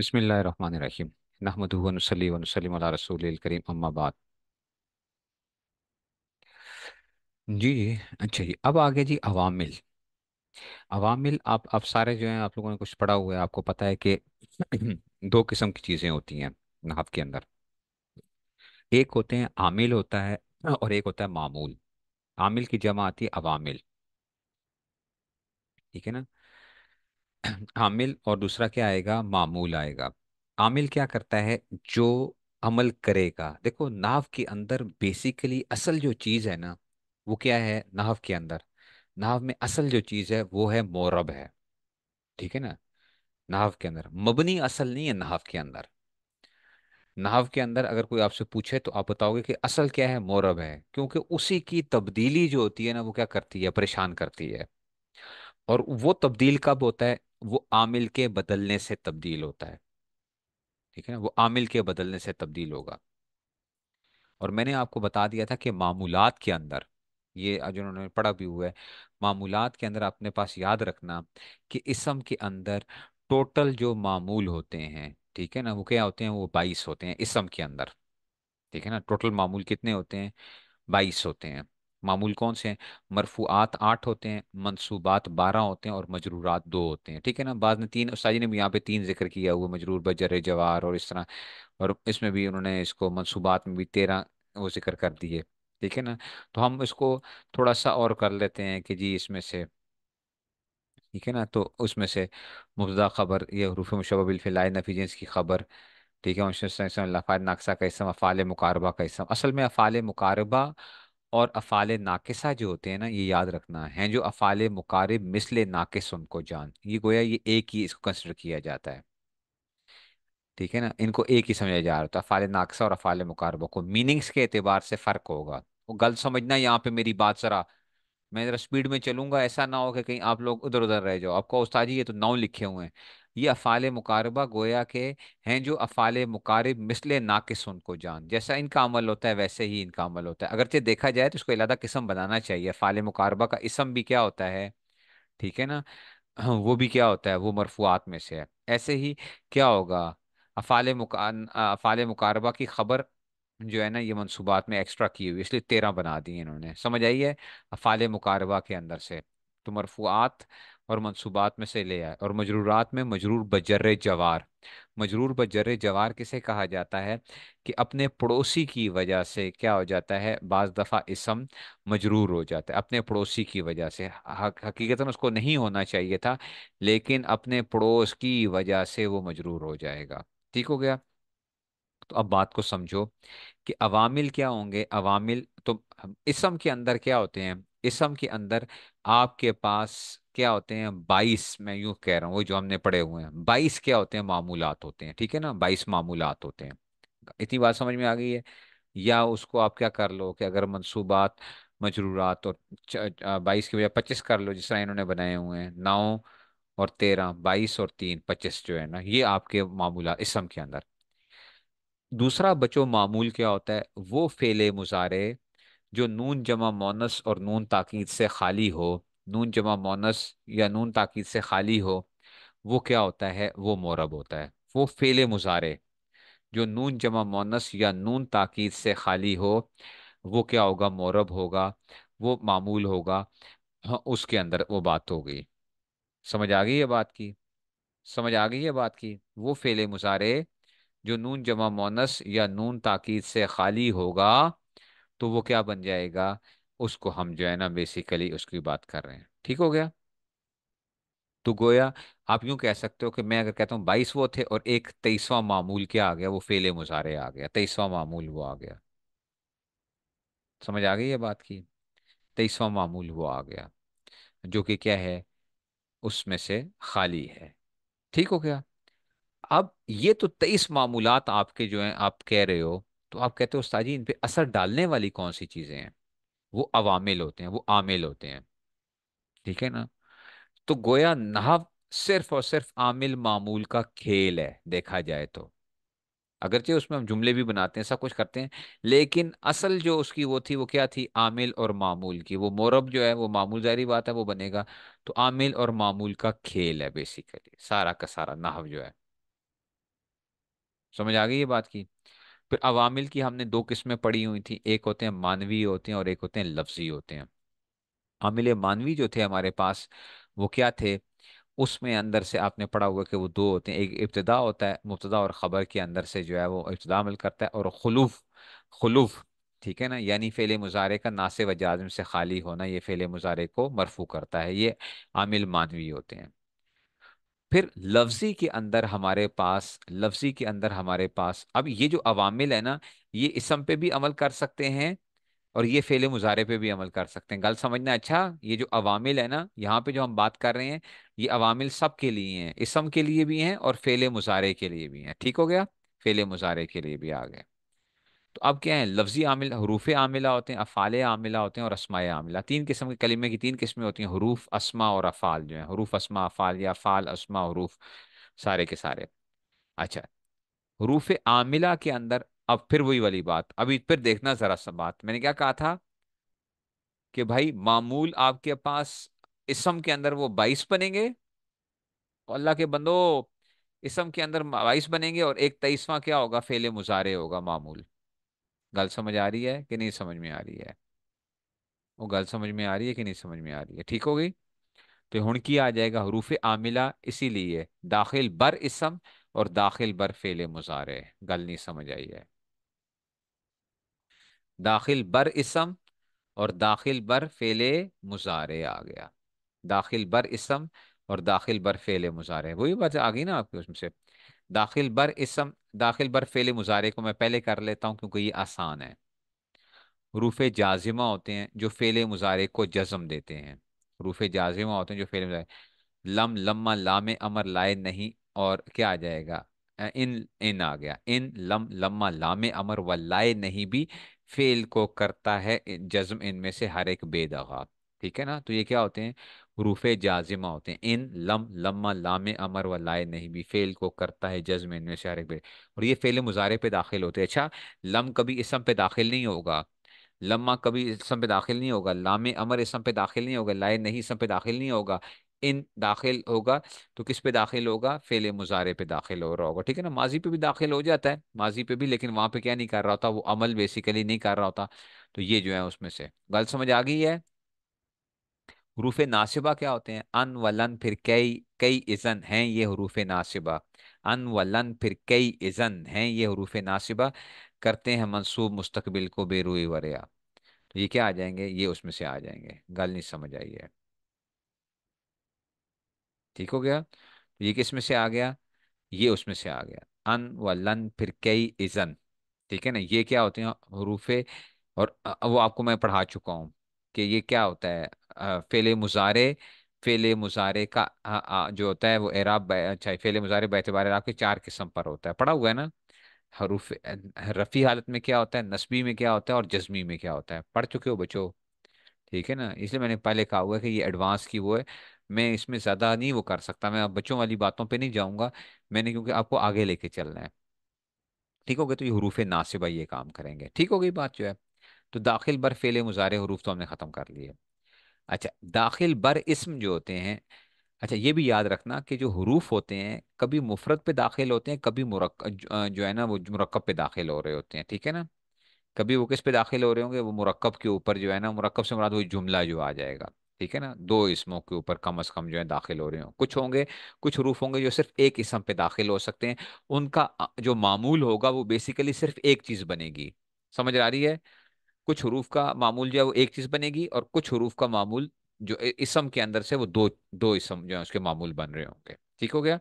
व नहमदनसली वसलम रसूल करीम अम्माबाद जी जी अच्छा जी अब आगे जी अवामिल अवामिल आप आप सारे जो हैं आप लोगों ने कुछ पढ़ा हुआ है आपको पता है कि दो किस्म की चीज़ें होती हैं नहाफ के अंदर एक होते हैं आमिल होता है और एक होता है मामूल आमिल की जमा आती है अवामिल ठीक है ना आमिल और दूसरा क्या आएगा मामूल आएगा आमिल क्या करता है जो अमल करेगा देखो नाव के अंदर बेसिकली असल जो चीज़ है ना वो क्या है नाव के अंदर नाव में असल जो चीज़ है वो है मौरब है ठीक है ना नाव के अंदर मबनी असल नहीं है नाव के अंदर नाव के अंदर अगर कोई आपसे पूछे तो आप बताओगे कि असल क्या है मौरब है क्योंकि उसी की तब्दीली जो होती है ना वो क्या करती है परेशान करती है और वो तब्दील कब होता है वो आमिल के बदलने से तब्दील होता है ठीक है ना वो आमिल के बदलने से तब्दील होगा और मैंने आपको बता दिया था कि मामूलात के अंदर ये आज उन्होंने पढ़ा भी हुआ है मामूलात के अंदर अपने पास याद रखना कि इसम के अंदर टोटल जो मामूल होते हैं ठीक है ना वो क्या होते हैं वो बाईस होते हैं इसम के अंदर ठीक है ना टोटल मामूल कितने होते हैं बाईस होते हैं मामूल कौन से हैं मरफूआत आठ होते हैं मनसूबात बारह होते हैं और मजरूरात दो होते हैं ठीक है ना बाद ने तीन उसाजी ने भी यहाँ पे तीन जिक्र किया हुआ मजरूर बजर जवार और इस तरह और इसमें भी उन्होंने इसको मनसूबात में भी तेरह वो जिक्र कर दिए ठीक है ना तो हम इसको थोड़ा सा और कर लेते हैं कि जी इसमें से ठीक है ना तो उसमें से मुबदा खबर यह हरूफ मुशबिलफ़िलाय नफी की खबर ठीक है नाकसा का इसम अफ़ाल मुकारबा का इसम असल में अफ़ाल मुकारबा और अफ़ाल नाकिसा जो होते हैं ना ये याद रखना है जो अफ़ाल मुकार मिसल नाकस उनको जान ये गोया ये एक ही इसको कंसिडर किया जाता है ठीक है ना इनको एक ही समझा जा रहा था तो अफ़ाल नाकसा और अफ़ाल मुकारबों को मीनिंग्स के अतबार से फ़र्क होगा वो गलत समझना यहाँ पे मेरी बात सरा मैं ज़रा स्पीड में चलूंगा ऐसा ना हो कि कहीं आप लोग उधर उधर रह जाओ आपका उस्ताद ये तो नाव लिखे हुए हैं ये अफ़ाल मुकारबा गोया के हैं जो अफ़ाल मुकारब मिसल नाकिस उनको जान जैसा इनका अमल होता है वैसे ही इनका अमल होता है अगरचे देखा जाए तो उसको इलादा किस्म बनाना चाहिए अफ़ाल मुकारबा का इसम भी क्या होता है ठीक है ना हाँ, वो भी क्या होता है वो मरफूआत में से है ऐसे ही क्या होगा अफ़ाल मुका अफ़ाल मुकारबा की ख़बर जो है ना ये मनसूबात में एक्स्ट्रा की हुई इसलिए तेरह बना दी इन्होंने समझ आई है अफ़ाल मुकारबा के अंदर से तो मरफूआत और मनसूबात में से ले आए और मजरूरात में मजरूर बजर जवार मजरूर बजर जवार किसे कहा जाता है कि अपने पड़ोसी की वजह से क्या हो जाता है बाज़ दफ़ा इसम मजरूर हो जाता है अपने पड़ोसी की वजह से हकीकता उसको नहीं होना चाहिए था लेकिन अपने पड़ोस की वजह से वो मजरूर हो जाएगा ठीक हो गया तो अब बात को समझो कि अवामिल क्या होंगे अवामिल तो इसम के अंदर क्या होते हैं इसम के अंदर आपके पास क्या होते हैं बाईस मैं यूँ कह रहा हूँ वो जो हमने पढ़े हुए हैं बाईस क्या होते हैं मामूलात होते हैं ठीक है ना बाईस मामूलात होते हैं इतनी बात समझ में आ गई है या उसको आप क्या कर लो कि अगर मनसूबात मजरूरात और बाईस की बजाय पच्चीस कर लो जिस तरह इन्होंने बनाए हुए हैं नौ और तेरह बाईस और तीन पच्चीस जो है ना ये आपके मामूला इसम के अंदर दूसरा बचो मामूल क्या होता है वो फेले मुजारे जो नून जमा मोनस और नून ताकीद से खाली हो नून जमा मोनस या नून ताकीद से खाली हो वो क्या होता है वो मोरब होता है वो फेले मुजारे जो नून जमा मोनस या नून ताकीद से खाली हो वो क्या होगा मोरब होगा वो मामूल होगा हाँ उसके अंदर वो बात हो गई समझ आ गई ये बात की समझ आ गई ये बात की वो फेले मुजारे जो नून जमा मोनस या नून ताकीद से खाली होगा तो वो क्या बन जाएगा उसको हम जो है ना बेसिकली उसकी बात कर रहे हैं ठीक हो गया तो गोया आप यूं कह सकते हो कि मैं अगर कहता हूँ बाईस वो थे और एक तेईसवां मामूल क्या आ गया वो फेले मुजारे आ गया तेईसवां मामूल वो आ गया समझ आ गई ये बात की तेईसवां मामूल वो आ गया जो कि क्या है उसमें से खाली है ठीक हो गया अब ये तो तेईस मामूलत आपके जो हैं आप कह रहे हो तो आप कहते हो उस्ताद इन पर असर डालने वाली कौन सी चीज़ें हैं वो अवामिल होते हैं वो आमिल होते हैं ठीक है ना तो गोया नहव सिर्फ और सिर्फ आमिल मामूल का खेल है देखा जाए तो अगरचे उसमें हम जुमले भी बनाते हैं सब कुछ करते हैं लेकिन असल जो उसकी वो थी वो क्या थी आमिल और मामूल की वो मोरब जो है वो मामूल जारी बात है वो बनेगा तो आमिल और मामूल का खेल है बेसिकली सारा का सारा नाहव जो है समझ आ गई ये बात की फिर अवामिल की हमने दो किस्में पढ़ी हुई थी एक होते हैं मानवीय होते हैं और एक होते हैं लफ्जी होते हैं अमिल मानवी जो थे हमारे पास वो क्या थे उसमें अंदर से आपने पढ़ा होगा कि वो दो होते हैं एक इब्तदा होता है मुबतदा और ख़बर के अंदर से जो है वो इब्तदा अमल करता है और खलूफ खलूफ ठीक है ना यानी फेले मुजारे का नासे व से खाली होना ये फेले मुजारे को मरफू करता है ये आमिल मानवी होते हैं फिर लफ्जी के अंदर हमारे पास लफ्जी के अंदर हमारे पास अब ये जो अवामिल है ना ये इसम पे भी अमल कर सकते हैं और ये फेले मुजारे पे भी अमल कर सकते हैं गल समझना अच्छा ये जो अवामिल है ना यहाँ पे जो हम बात कर रहे हैं ये अवामिल सब के लिए हैं इसम के लिए भी हैं और फेले मुजारे के लिए भी हैं ठीक हो गया फेले मुजारे के लिए भी आ गए तो अब क्या है लफ्जी आमिल हरूफ आमिला होते हैं अफ़ाल आमिला होते हैं और असमाय आमिला तीन किस्म के कलीमे की तीन किस्में होती हैं हरूफ असमा और अफ़ाल जो है हरूफ असमा अफ़ाल या अफ़ाल असमा हरूफ सारे के सारे अच्छा हरूफ आमिला के अंदर अब फिर वही वाली बात अभी फिर देखना ज़रा सा बात मैंने क्या कहा था कि भाई मामूल आपके पास इसम के अंदर वो बाईस बनेंगे अल्लाह के बंदो इसम के अंदर बाईस बनेंगे और एक तेईसवा क्या होगा फेले मुजारे होगा मामूल गल समझ आ रही है कि नहीं समझ में आ रही है वो गल समझ में आ रही है कि नहीं समझ में आ रही है ठीक हो गई तो हूँ की आ जाएगा हरूफ आमिला इसीलिए दाखिल बर इसम और दाखिल बर फेले मुजारे गल नहीं समझ आई है दाखिल बर इसम और दाखिल बर फेले मुजारे आ गया दाखिल बर इसम और दाखिल बर फेले मुजारे वही बात आ गई ना आपके उसमें से दाखिल बर इसम दाखिल बर फेल मुजारे को मैं पहले कर लेता हूँ क्योंकि ये आसान है रूफ़ जाजिमा होते हैं जो फेल मुजारे को जज़म देते हैं रूफ़ जाजिमा होते हैं जो फेल मुजारे लम लम्मा लाम अमर लाए नहीं और क्या आ जाएगा इन इन आ गया इन लम लम्मा लाम अमर व लाए नहीं भी फेल को करता है जज्म इनमें से हर एक बेदगा ठीक है ना तो ये क्या होते हैं रूफ़ जाजिमा होते हैं इन लम लम्मा लाम अमर व लाए नहीं भी फेल को करता है जज्म इनमें शारे और ये फेल मुजारे पे दाखिल होते हैं अच्छा लम कभी इसम पे दाखिल नहीं होगा लम्मा कभी इसम पे दाखिल नहीं होगा लाम अमर इसम पे दाखिल नहीं होगा लाए नहीं इसम पे दाखिल नहीं होगा इन दाखिल होगा तो किस पे दाखिल होगा फेल मुजारे पे दाखिल हो रहा होगा ठीक है ना माजी पे भी दाखिल हो जाता है माजी पे भी लेकिन वहाँ पे क्या नहीं कर रहा होता वो अमल बेसिकली नहीं कर रहा होता तो ये जो है उसमें से गल समझ आ गई है हरूफ नासिबा क्या होते हैं अन वलन फिर कई कई इज़न हैं ये हरूफ नासिबा अन वलन फिर कई इज़न हैं ये हरूफ नासिबा करते हैं मनसूब मुस्तकबिल को बेरो वरिया तो ये क्या आ जाएंगे ये उसमें से आ जाएंगे गल नहीं समझ आई है ठीक हो गया ये किस में से आ गया ये उसमें से आ गया अन व लन फिर कई इज़न ठीक है ना ये क्या होते हैं हरूफ और वो आपको मैं पढ़ा चुका हूँ कि ये क्या होता है फेले मुजारे फेले मुजारे का आ, आ, जो होता है वो एराब अच्छा फेले मुजारे बैतबार एराब के चार किस्म पर होता है पढ़ा हुआ है ना हरूफ रफ़ी हालत में क्या होता है नस्बी में क्या होता है और जज्मी में क्या होता है पढ़ चुके हो बच्चों ठीक है ना इसलिए मैंने पहले कहा हुआ है कि ये एडवांस की वो है मैं इसमें ज़्यादा नहीं वो कर सकता मैं अब बच्चों वाली बातों पर नहीं जाऊँगा मैंने क्योंकि आपको आगे लेके चलना है ठीक हो गए तो ये हरूफ नासिबा ये काम करेंगे ठीक हो गई बात जो है तो दाखिल बर फेले मुजारे हरूफ तो हमने ख़त्म कर लिए अच्छा दाखिल बर इसम जो होते हैं अच्छा ये भी याद रखना कि जो हरूफ होते हैं कभी मुफरत पे दाखिल होते हैं कभी मुरक जो है ना वो मुरक्ब पे दाखिल हो रहे होते हैं ठीक है ना कभी वो किस पे दाखिल हो रहे होंगे वो मुरक्ब के ऊपर जो है ना मुरक्ब से मुराद वो जुमला जो आ जाएगा ठीक है ना दो इसमों के ऊपर कम अज कम जो है दाखिल हो रहे हो कुछ होंगे कुछ हरूफ होंगे जो सिर्फ एक इसम पे दाखिल हो सकते हैं उनका जो मामूल होगा वो बेसिकली सिर्फ एक चीज़ बनेगी समझ आ रही है कुछ हरूफ का मामूल जो है वो एक चीज़ बनेगी और कुछ हरूफ का मामूल जो इसम के अंदर से वो दो दो इसम जो है उसके मामूल बन रहे होंगे ठीक हो गया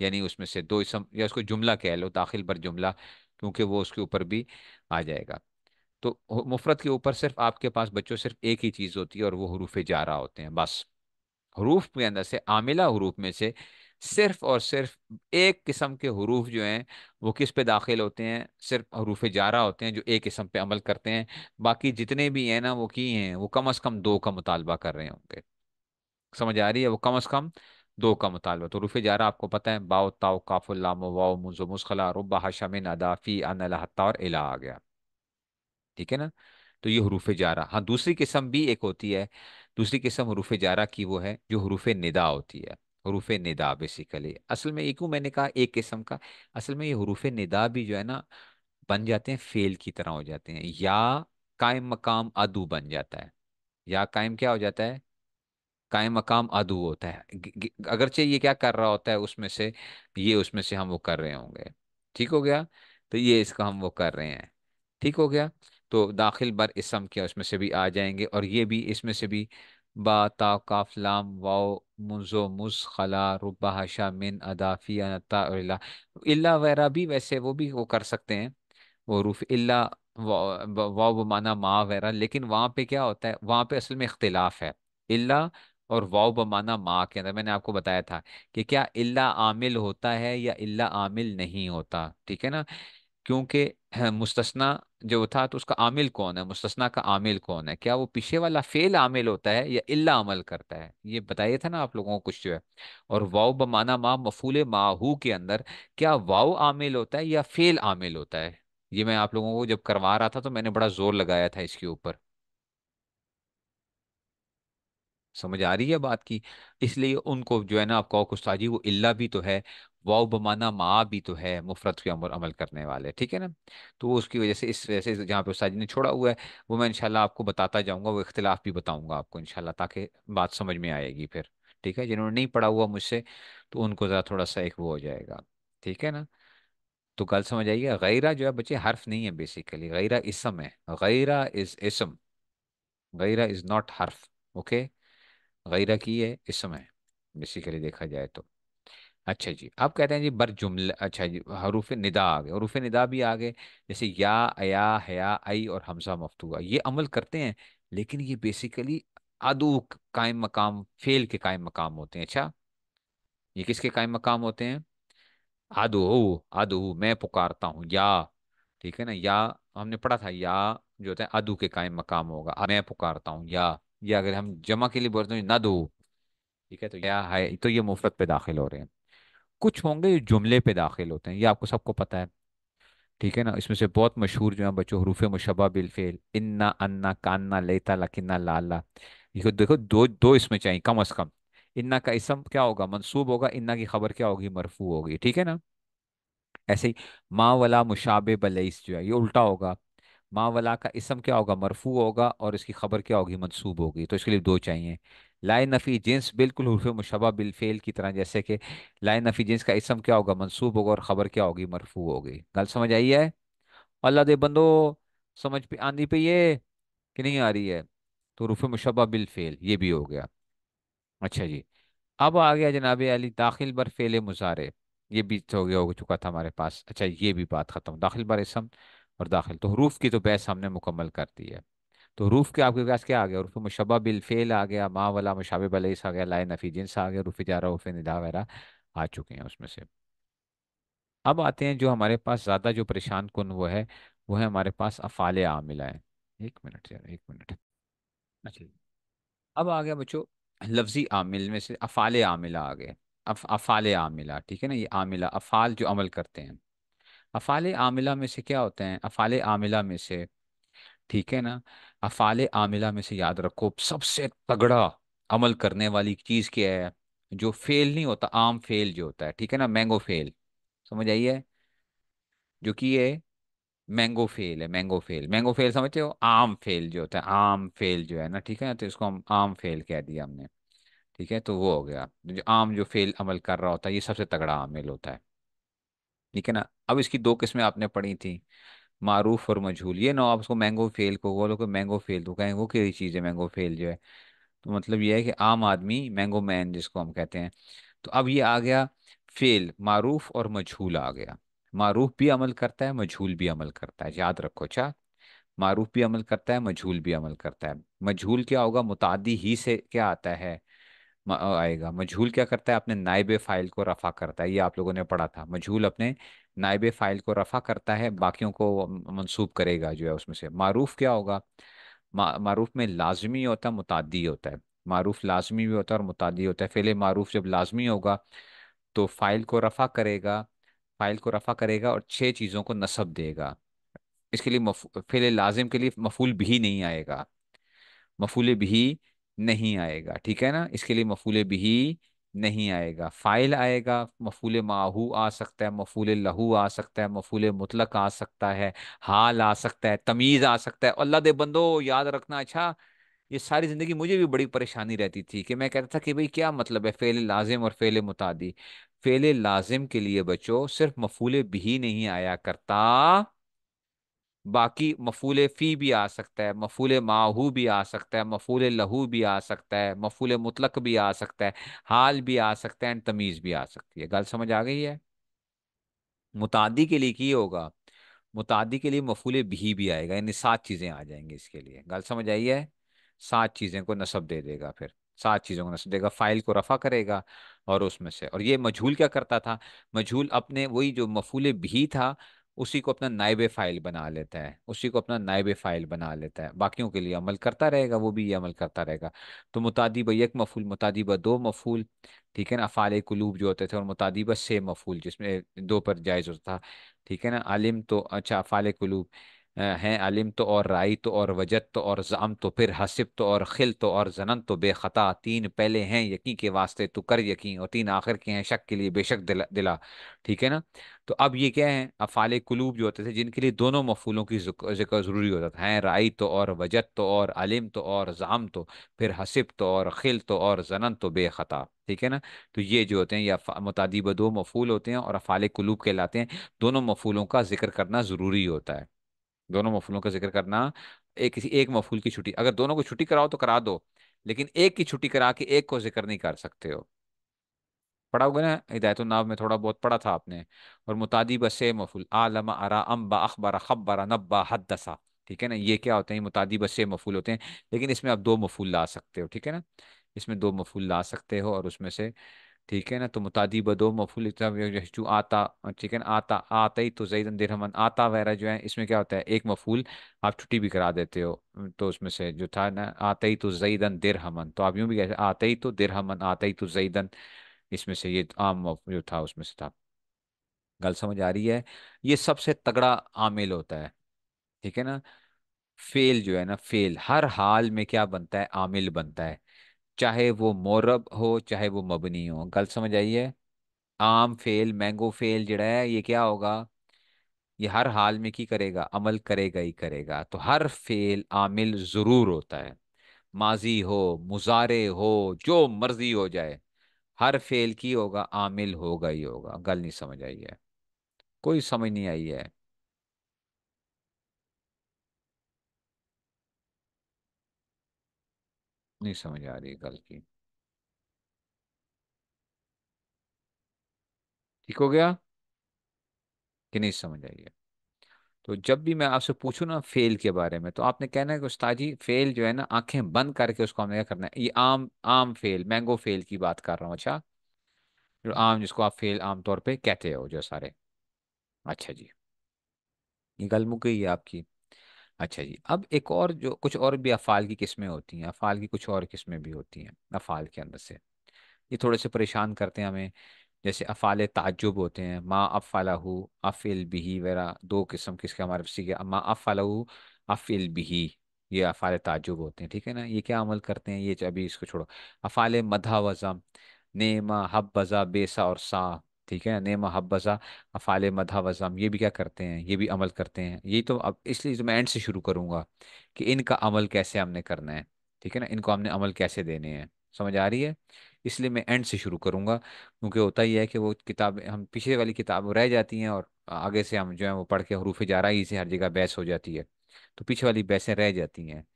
यानी उसमें से दो इसम या उसको जुमला कह लो दाखिल पर जुमला क्योंकि वो उसके ऊपर भी आ जाएगा तो मुफरत के ऊपर सिर्फ आपके पास बच्चों सिर्फ एक ही चीज़ होती है और वो हरूफ जा रहा होते हैं बस हरूफ के अंदर से आमिला हरूफ में से सिर्फ और सिर्फ एक किस्म के हरूफ जो हैं वो किस पे दाखिल होते हैं सिर्फ हरूफ जारा होते हैं जो एक किस्म पे अमल करते हैं बाकी जितने भी हैं ना वो की हैं वो कम अज़ कम दो का मुतालबा कर रहे होंगे समझ आ रही है वो कम अज़ कम दो का मुतालबा तो रूफ जारा आपको पता है बाओ ताओ काफुल्लाम वाओ मुजो मुस्खला रुबा हशमिन अदाफ़ी अन और इला आ गया ठीक है ना तो ये हरूफ जारा हाँ दूसरी किस्म भी एक होती है दूसरी किस्म हरूफ जारा की वो है जो हरूफ निदा होती है हरूफ निदा बेसिकली असल में एक मैंने कहा एक किस्म का असल में ये हरूफ निदा भी जो है ना बन जाते हैं फेल की तरह हो जाते हैं या कायम मकाम अदू बन जाता है या कायम क्या हो जाता है कायम मकाम अदू होता है अगरचे ये क्या कर रहा होता है उसमें से ये उसमें से हम वो कर रहे होंगे ठीक हो गया तो ये इसका हम वो कर रहे हैं ठीक हो गया तो दाखिल बर इसम क्या उसमें से भी आ जाएंगे और ये भी इसमें से भी बाता वाओ मुजो मुस खला रुबा मिन अदाफी अनता इल्ला वगैरह भी वैसे वो भी वो कर सकते हैं वो रूफ इल्ला वाओ बमाना माँ वगैरह लेकिन वहाँ पे क्या होता है वहाँ पे असल में इख्तिलाफ है इल्ला और वाव बमाना माँ के अंदर मैंने आपको बताया था कि क्या इल्ला आमिल होता है या इल्ला आमिल नहीं होता ठीक है ना क्योंकि मुस्तना जो था तो उसका आमिल कौन है मुस्तना का आमिल कौन है क्या वो पीछे वाला फेल आमिल होता है या इल्ला अमल करता है ये बताइए था ना आप लोगों को कुछ जो है और वाऊ बमाना माँ मफूल माहू के अंदर क्या वाऊ आमिल होता है या फेल आमिल होता है ये मैं आप लोगों को जब करवा रहा था तो मैंने बड़ा जोर लगाया था इसके ऊपर समझ आ रही है बात की इसलिए उनको जो है ना आप कहो कुछ वो इल्ला भी तो है वाव बमाना माँ भी तो है मुफरत के अमर अमल करने वाले ठीक है ना तो उसकी वजह से इस वजह से जहाँ पे उसाजी ने छोड़ा हुआ है वो मैं इनशाला आपको बताता जाऊँगा वो इख्तिलाफ़ भी बताऊँगा आपको इनशाला ताकि बात समझ में आएगी फिर ठीक है जिन्होंने नहीं पढ़ा हुआ मुझसे तो उनको ज़रा थोड़ा सा एक वो हो जाएगा ठीक है ना तो गल समझ आइएगा गैरा जो है बच्चे हर्फ नहीं है बेसिकली गैरा इसम है गैरा इज़ इसम गैरा इज़ नॉट हर्फ ओके गैरा की है इसम है बेसिकली देखा जाए तो अच्छा जी आप कहते हैं जी बर जुमला अच्छा जी हरूफ निदा आ गए हरूफ निदा भी आ गए जैसे या अया हया आई और हमजा मफतूआ ये अमल करते हैं लेकिन ये बेसिकली अदो कायम मकाम फेल के कायम मकाम होते हैं अच्छा ये किसके कायम मकाम होते हैं आदो आदो मैं पुकारता हूँ या ठीक है ना या हमने पढ़ा था या जो होता है अदू के कायम मकाम होगा मैं पुकारता हूँ या या अगर हम जमा के लिए बोलते हैं ना दो ठीक है तो या है तो ये मुफरत पे दाखिल हो रहे हैं कुछ होंगे जो जुमले पे दाखिल होते हैं ये आपको सबको पता है ठीक है ना इसमें से बहुत मशहूर जो है बच्चों हरूफ मुशबा बिलफेल इन्ना अन्ना कान्ना लेता लकिन्ना लाला ये देखो दो दो इसमें चाहिए कम अज कम इन्ना का इसम क्या होगा मनसूब होगा इन्ना की खबर क्या होगी मरफू होगी ठीक है ना ऐसे ही माँ वला मुशाबे बलईस जो है ये उल्टा होगा माँ वला का इसम क्या होगा मरफू होगा और इसकी खबर क्या होगी मनसूब होगी तो इसके लिए दो चाहिए लाए नफ़ी जिन्स बिल्कुल हरफ मुशबा बिलफेल की तरह जैसे कि लाए नफ़ी जिन्स का इसम क्या होगा मनसूब होगा और ख़बर क्या होगी मरफू होगी गल समझ आई है अल्लाह दे बंदो समझ पे आंधी पे ये कि नहीं आ रही है तो रुफ मुशबा बिलफेल ये भी हो गया अच्छा जी अब आ गया जनाब अली दाखिल बर फेल मुजारे ये भी तो हो गया हो चुका था हमारे पास अच्छा ये भी बात ख़त्म दाखिल बर इसम और दाखिल तो हरूफ की तो बहस हमने मुकम्मल कर दी है तो रूफ के आपके पास क्या आ गया रूफ मुशबा बिल फेल आ गया माँ वाला मुशाब बलैस आ गया लाए नफी जिन्स आ गया रूफ जारा रूफ निदा वगैरह आ चुके हैं उसमें से अब आते हैं जो हमारे पास ज़्यादा जो परेशान कन वो है वो है हमारे पास अफाल आमिला है एक मिनट यार एक मिनट अच्छा अब आ गया बच्चों लफ्ज़ी आमिल में से अफाल आमिला आ गए अफ अफाल आमिला ठीक है ना ये आमिला अफाल जो अमल करते हैं अफाल आमिला में से क्या होते हैं अफाल आमिला में से ठीक है ना अफाल आमिला में से याद रखो सबसे तगड़ा अमल करने वाली चीज़ क्या है जो फेल नहीं होता आम फेल जो होता है ठीक है ना मैंगो फेल समझ आई है जो कि ये मैंगो फेल है मैंगो फेल मैंगो फेल समझते हो आम फेल जो होता है आम फेल जो है ना ठीक है ना तो इसको हम आम फेल कह दिया हमने ठीक है तो वो हो गया जो आम जो फेल अमल कर रहा होता है ये सबसे तगड़ा आमिल होता है ठीक है ना अब इसकी दो किस्में आपने पढ़ी थी मारूफ और मजहूल ये ना आप उसको मैंगो फेल को बोलो कि मैंगो फेल तो कहें वो कई चीज़ है मैंगो फेल जो है तो मतलब ये है कि आम आदमी मैंगो मैन जिसको हम कहते हैं तो अब ये आ गया फेल मारूफ और मजहूल आ गया मारूफ भी अमल करता है मजहूल भी अमल करता है याद रखो अच्छा मारूफ भी अमल करता है मजहूल भी अमल करता है मजहूल क्या होगा मुतादी ही से क्या आता है आएगा मजहूल क्या करता है अपने नायब फाइल को रफा करता है ये आप लोगों ने पढ़ा था मजहूल अपने नायब फ़ाइल को रफ़ा करता है बाकियों को मनसूब करेगा जो है उसमें से मारूफ क्या होगा मारूफ में लाजमी होता है मुतादी होता है मारूफ लाजमी भी होता है और मुतादी होता है फेले मारूफ जब लाजमी होगा तो फ़ाइल को रफ़ा करेगा फ़ाइल को रफ़ा करेगा और छह चीज़ों को नसब देगा इसके लिए फेले लाजिम के लिए मफूल भी नहीं आएगा मफूल भी नहीं आएगा ठीक है ना इसके लिए मफूल भी नहीं आएगा फाइल आएगा मफूल माहू आ सकता है मफूल लहू आ सकता है मफूल मुतलक आ सकता है हाल आ सकता है तमीज़ आ सकता है अल्लाह दे बंदो याद रखना अच्छा ये सारी ज़िंदगी मुझे भी बड़ी परेशानी रहती थी कि मैं कहता था कि भाई क्या मतलब है फ़ेल लाजिम और फ़ेल मुतादी फ़ेल लाजिम के लिए बचो सिर्फ मफूल भी नहीं आया करता बाकी मफूल फ़ी भी आ सकता है मफूल माहू भी आ सकता है मफूल लहू भी आ सकता है मफूल मुतलक भी आ सकता है हाल भी आ सकता है एंड तमीज़ भी आ सकती है गल समझ आ गई है मुतादी के लिए की होगा मुतादी के लिए मफूल भी भी आएगा यानी सात चीज़ें आ जाएंगी इसके लिए गल समझ आई है सात चीज़ें को नसब दे देगा फिर सात चीज़ों को नसब देगा फ़ाइल को रफ़ा करेगा और उसमें से और ये मझूल क्या करता था मजहूल अपने वही जो मफूल भी था उसी को अपना नायब फाइल बना लेता है उसी को अपना नायब फाइल बना लेता है बाकियों के लिए अमल करता रहेगा वो भी ये अमल करता रहेगा तो मुतादिब एक मफूल मुतादिब दो मफूल ठीक है ना अफ़ाल कलूब जो होते थे और मुतादिब से मफूल जिसमें दो पर जायज़ होता था ठीक है ना आलिम तो अच्छा अफ़ाल कलूब हैं अलिम तो और राई तो और वजत तो और जाम तो फिर हसिब तो और खिल तो और जनन तो बेखता तीन पहले हैं यकीन के वास्ते तो कर यकीन और तीन आखिर के हैं शक के लिए बेशक दिला, दिला ठीक है ना तो अब ये क्या है अफाल कलूब जो होते थे जिनके लिए दोनों मफूलों की जिक्र ज़रूरी होता था हैं राई तो और वजत तो और अलिम तो और जाम तो फिर हसिब तो और खिल तो और जनन तो बेखता ठीक है ना तो ये जो होते हैं ये मुतादी दो मफूल होते हैं और अफाल कुलूब कहलाते हैं दोनों मफूलों का जिक्र करना ज़रूरी होता है दोनों मफूलों का जिक्र करना एक किसी एक मफूल की छुट्टी अगर दोनों को छुट्टी कराओ तो करा दो लेकिन एक की छुट्टी करा के एक को जिक्र नहीं कर सकते हो पढ़ा होगा ना हिदायत नाव में थोड़ा बहुत पढ़ा था आपने और मुतादिब से मफूल आलम अरा अम्बा अखबारा खबर नब्बा हदसा ठीक है ना ये क्या होते हैं मुतादिब से मफूल होते हैं लेकिन इसमें आप दो मफूल ला सकते हो ठीक है ना इसमें दो मफूल ला सकते हो और उसमें से ठीक है ना तो मुतादी बदो मफूल यशू आता ठीक है ना आता आता ही तो जईदन हमन आता वगैरह जो है इसमें क्या होता है एक मफूल आप छुट्टी भी करा देते हो तो उसमें से जो था ना आता ही तो जईदन दिरहमन तो आप यूँ भी कहते आता ही तो दिरहमन आता ही तो जईदन इसमें से ये आम जो था उसमें से था गल समझ आ रही है ये सबसे तगड़ा आमिल होता है ठीक है ना फेल जो है ना फेल हर हाल में क्या बनता है आमिल बनता है चाहे वो मौरब हो चाहे वो मबनी हो गल समझ आई है आम फेल मैंगो फेल जड़ा है ये क्या होगा ये हर हाल में की करेगा अमल करेगा ही करेगा तो हर फेल आमिल ज़रूर होता है माजी हो मुजारे हो जो मर्जी हो जाए हर फेल की होगा आमिल होगा ही होगा गल नहीं समझ आई है कोई समझ नहीं आई है नहीं समझ आ रही कल की ठीक हो गया कि नहीं समझ आई है तो जब भी मैं आपसे पूछू ना फेल के बारे में तो आपने कहना है कि उस्ताद जी फेल जो है ना आंखें बंद करके उसको हमने क्या करना है ये आम आम फेल मैंगो फेल की बात कर रहा हूँ अच्छा जो आम जिसको आप फेल आमतौर पे कहते हो जो सारे अच्छा जी ये गल मुक गई है आपकी अच्छा जी अब एक और जो कुछ और भी अफ़ाल की किस्में होती हैं अफ़ाल की कुछ और किस्में भी होती हैं अफ़ाल के अंदर से ये थोड़े से परेशान करते हैं हमें जैसे अफ़ाल ताजुब होते हैं माँ अफ़लाहू अफ़िल बिही वगैरह दो किस्म किसके हमारे सीखे माँ अफ़लाहू अफ़िल बिही ये अफ़ाल ताजुब होते हैं ठीक है ना ये क्या अमल करते हैं ये अभी इसको छोड़ो अफ़ाल मधा वज़ा नेमा हब बज़ा बेसा और सा ठीक है ने हब्बसा अफ़ाल मदा वज़ाम ये भी क्या करते हैं ये भी अमल करते हैं ये तो अब इसलिए तो मैं एंड से शुरू करूँगा कि इनका अमल कैसे हमने करना है ठीक है ना इनको हमने अमल कैसे देने हैं समझ आ रही है इसलिए मैं एंड से शुरू करूँगा क्योंकि होता ही है कि वो किताब हम पीछे वाली किताब रह जाती हैं और आगे से हम जो है वो पढ़ के हरूफ जा रहा ही से हर जगह बहस हो जाती है तो पीछे वाली बहसें रह जाती हैं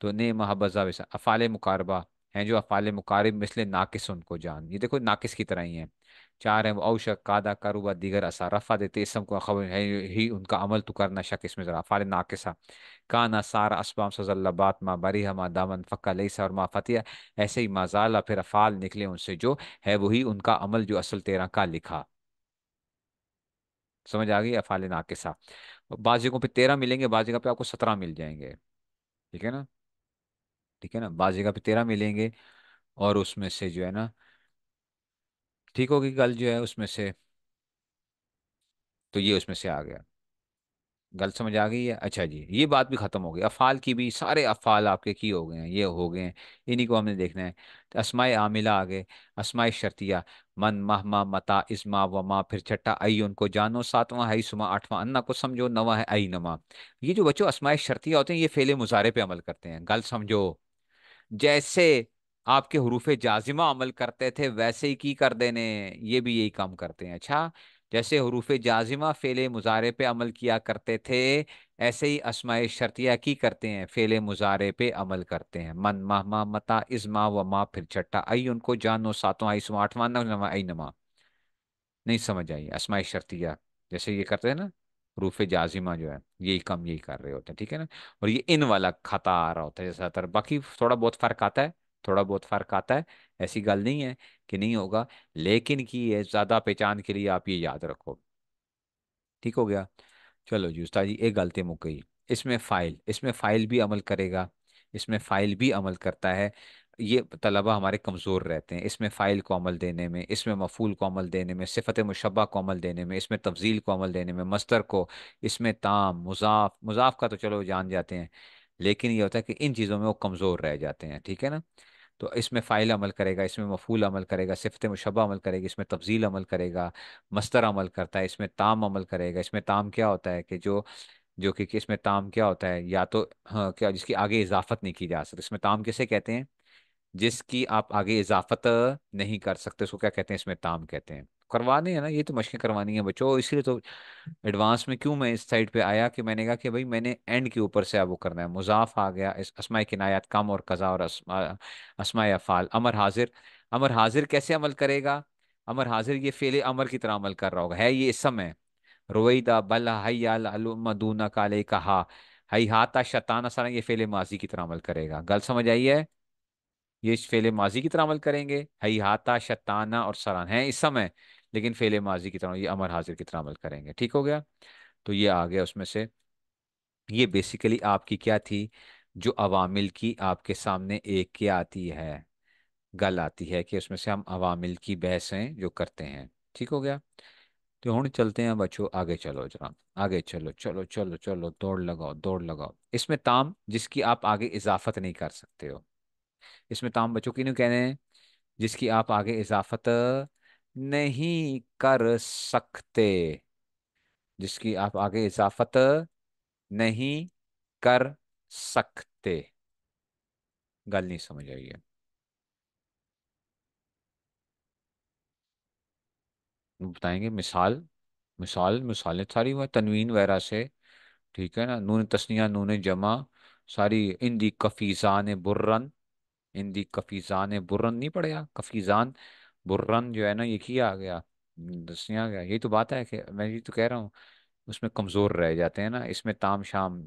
तो ने महबजा अफ़ाल मुकारबा हैं जो अफ़ाल मकारब मिसले नाकिस उनको जान ये देखो नाकिस की तरह ही हैं चार है अवशक कादा करूबा दीगर असा रफ़ा देते इसम को खबर है ही उनका अमल तो करना शक इसमें ज़रा फाल नाकसा हाँ। काना सारा असबाम सज़ल्लबात माँ बरी हमा दामन फ़क्का लई सा और माँ फ़तिया ऐसे ही माजाला फिर अफ़ाल निकले उनसे जो है वही उनका अमल जो असल तेरा का लिखा समझ आ गई अफ़ाल नाकसा हाँ? बाज़ जगहों पर तेरह मिलेंगे बाज़ जगह पर आपको सत्रह मिल जाएंगे ठीक है ना ठीक है ना बाज़ जगह पर तेरह मिलेंगे और उसमें से जो है ना ठीक होगी गल जो है उसमें से तो ये उसमें से आ गया गल समझ आ गई है अच्छा जी ये बात भी ख़त्म हो गई अफ़ाल की भी सारे अफ़ाल आपके की हो गए हैं ये हो गए हैं इन्हीं को हमने देखना है तो असमाय आमिला आ गए असमाय शर्तिया मन मा मता इसमा वमा फिर छठा आई उनको जानो सातवां हई सुमा आठवां अन्ना को समझो नवा है आई नमा ये जो बच्चों असमाय शर्तिया होते हैं ये फेले मुजारे पे अमल करते हैं गल समझो जैसे आपके हरूफ जाजिमा अमल करते थे वैसे ही की कर देने ये भी यही काम करते हैं अच्छा जैसे हरूफ जाजिमा फेले मुजारे पे अमल किया करते थे ऐसे ही असमाय शर्तिया की करते हैं फेले मुजारे पे अमल करते हैं मन माह मा मता माँ व माँ फिर चट्टा आई उनको जानो सातों आई सुमा आठवा नमा आई नमा नहीं समझ आई असमाय शर्तिया जैसे ये करते हैं ना रूफ जाजिमा जो है यही कम यही कर रहे होते हैं ठीक है ना और ये इन वाला खाता आ रहा होता है ज़्यादातर बाकी थोड़ा बहुत फ़र्क आता है थोड़ा बहुत फ़र्क आता है ऐसी गल नहीं है कि नहीं होगा लेकिन कि ये ज़्यादा पहचान के लिए आप ये याद रखो ठीक हो गया चलो जी उस्ताद जी एक गलती मुक गई इसमें फ़ाइल इसमें फ़ाइल भी अमल करेगा इसमें फ़ाइल भी अमल करता है ये तलबा हमारे कमज़ोर रहते हैं इसमें फ़ाइल को अमल देने में इसमें मफूल को अमल देने में सिफत मुशबा को अमल देने में इसमें तफजील को अमल देने में मस्तर को इसमें ताम मुजाफ मुजाफ का तो चलो जान जाते हैं लेकिन ये होता है कि इन चीज़ों में वो कमज़ोर रह जाते हैं ठीक है ना तो इसमें फ़ाइल अमल करेगा इसमें मफूल अमल करेगा सिफत मुशबा अमल करेगी इसमें तफजील अमल करेगा मस्तर अमल करता है इसमें ताम अमल करेगा इसमें ताम क्या होता है कि जो जो कि इसमें ताम क्या होता है या तो हाँ, क्या जिसकी आगे इजाफत नहीं की जा सकती इसमें ताम किसे कहते हैं जिसकी आप आगे इजाफत नहीं कर सकते उसको क्या कहते हैं इसमें ताम कहते हैं करवाने हैं ना ये तो मशकें करवानी है बच्चों इसलिए तो एडवांस में क्यों मैं इस साइड पे आया कि मैंने कहा कि भाई मैंने एंड के ऊपर से अब वो करना है मुजाफ आ गया इस के किनायात कम और कज़ा और असमा असमा अफ़ाल अमर हाजिर अमर हाजिर कैसे अमल करेगा अमर हाजिर ये फेले अमर की तरह अमल कर रहा होगा है ये इस समय रोईदा बल हयालमदूना काले कहा हई हाथा शताना सारा ये फेले माजी की तरह अमल करेगा गल समझ आई है ये फेले माजी की तरह अमल करेंगे हई हाता शताना और सरान है इस समय लेकिन फेले माजी की तरह ये अमर हाजिर की तरह अमल करेंगे ठीक हो गया तो ये आ गया उसमें से ये बेसिकली आपकी क्या थी जो अवामिल की आपके सामने एक क्या आती है गल आती है कि उसमें से हम अवामिल की बहसें जो करते हैं ठीक हो गया तो हूँ चलते हैं बच्चों आगे चलो जरा आगे चलो चलो चलो चलो दौड़ लगाओ दौड़ लगाओ इसमें ताम जिसकी आप आगे इजाफत नहीं कर सकते हो इसमें ताम बच्चों किन्हीं कह रहे हैं जिसकी आप आगे इजाफत नहीं कर सकते जिसकी आप आगे इजाफत नहीं कर सकते गल नहीं समझ आई है बताएंगे मिसाल मिसाल मिसालें सारी हुआ तनवीन वगैरह से ठीक है ना नून तस्निया नून जमा सारी इंदी कफीज़ान बुर्रन इंदी कफीज़ान बुर्रन नहीं पढ़े कफीज़ान बुर्रन जो है ना ये किया आ गया आ गया यही तो बात है कि मैं ये तो कह रहा हूँ उसमें कमज़ोर रह जाते हैं ना इसमें ताम शाम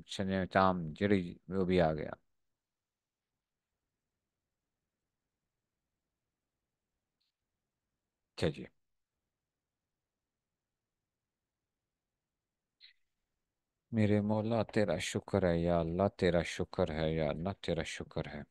ताम जड़ी वो भी आ गया अच्छा जी मेरे मौला तेरा शुक्र है या अल्लाह तेरा शुक्र है या अल्लाह तेरा शुक्र है